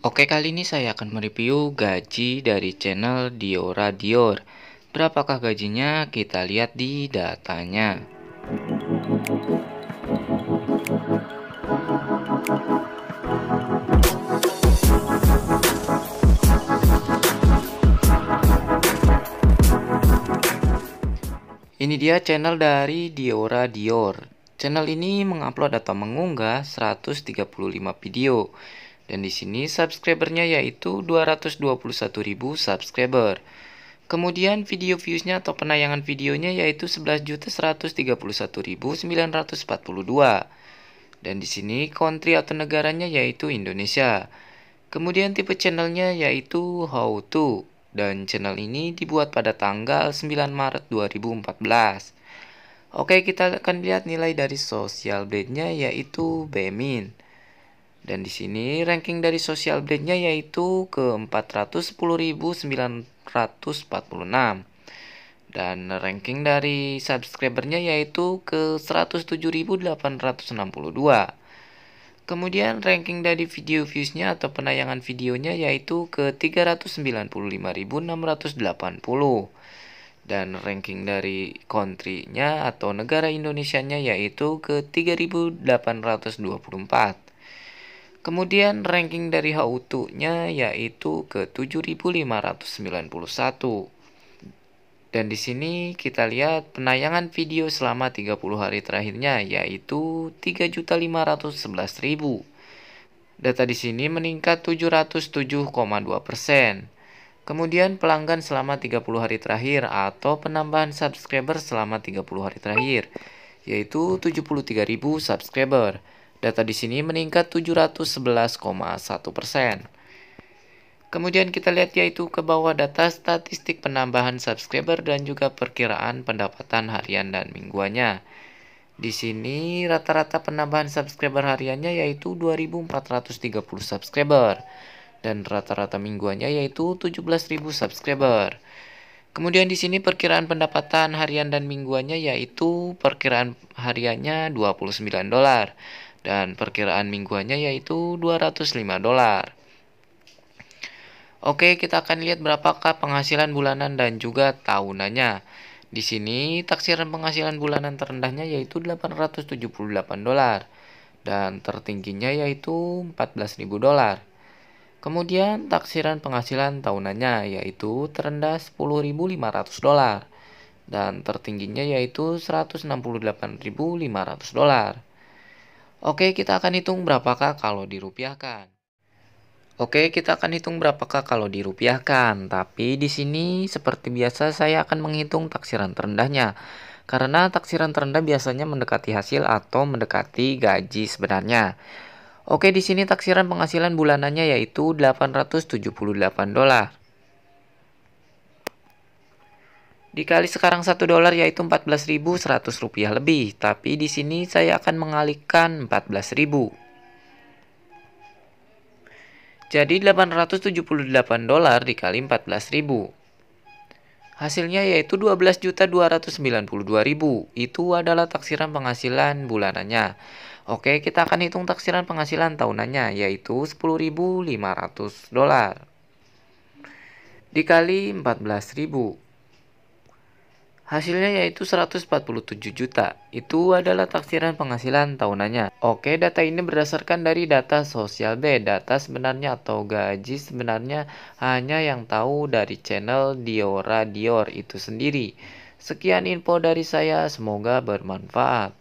Oke kali ini saya akan mereview gaji dari channel Diora Dior Berapakah gajinya kita lihat di datanya Ini dia channel dari Diora Dior. Channel ini mengupload atau mengunggah 135 video dan di sini subscribernya yaitu 221.000 subscriber. Kemudian video viewsnya atau penayangan videonya yaitu 11.131.942. Dan di sini country atau negaranya yaitu Indonesia. Kemudian tipe channelnya yaitu How To dan channel ini dibuat pada tanggal 9 Maret 2014. Oke kita akan lihat nilai dari social blade-nya yaitu Bemin. Dan di sini ranking dari Social Blade-nya yaitu ke 410.946. Dan ranking dari subscribernya yaitu ke 107.862. Kemudian ranking dari video views-nya atau penayangan videonya yaitu ke 395.680. Dan ranking dari country-nya atau negara indonesia nya yaitu ke 3.824. Kemudian ranking dari H2-nya yaitu ke 7591. Dan di sini kita lihat penayangan video selama 30 hari terakhirnya yaitu 3.511.000. Data di sini meningkat 707,2 Kemudian pelanggan selama 30 hari terakhir atau penambahan subscriber selama 30 hari terakhir yaitu 73.000 subscriber. Data di sini meningkat 711,1 persen. Kemudian kita lihat yaitu ke bawah data statistik penambahan subscriber dan juga perkiraan pendapatan harian dan mingguannya. Di sini rata-rata penambahan subscriber hariannya yaitu 2430 subscriber dan rata-rata mingguannya yaitu 17.000 subscriber. Kemudian di sini perkiraan pendapatan harian dan mingguannya yaitu perkiraan hariannya 29 dolar dan perkiraan mingguannya yaitu 205 dolar. Oke, kita akan lihat berapakah penghasilan bulanan dan juga tahunannya. Di sini taksiran penghasilan bulanan terendahnya yaitu 878 dolar dan tertingginya yaitu 14.000 dolar. Kemudian taksiran penghasilan tahunannya yaitu terendah 10.500 dolar dan tertingginya yaitu 168.500 dolar. Oke, kita akan hitung berapakah kalau dirupiahkan. Oke, kita akan hitung berapakah kalau dirupiahkan. Tapi di sini seperti biasa saya akan menghitung taksiran terendahnya. Karena taksiran terendah biasanya mendekati hasil atau mendekati gaji sebenarnya. Oke, di sini taksiran penghasilan bulanannya yaitu 878 dolar. Dikali sekarang 1 dolar yaitu 14.100 rupiah lebih, tapi di sini saya akan mengalihkan 14.000. Jadi 878 dolar dikali 14.000. Hasilnya yaitu 12.292.000. Itu adalah taksiran penghasilan bulanannya. Oke, kita akan hitung taksiran penghasilan tahunannya yaitu 10.500 dolar dikali 14.000 Hasilnya yaitu 147 juta. Itu adalah taksiran penghasilan tahunannya. Oke, data ini berdasarkan dari data sosial B. Data sebenarnya atau gaji sebenarnya hanya yang tahu dari channel Diora Dior itu sendiri. Sekian info dari saya, semoga bermanfaat.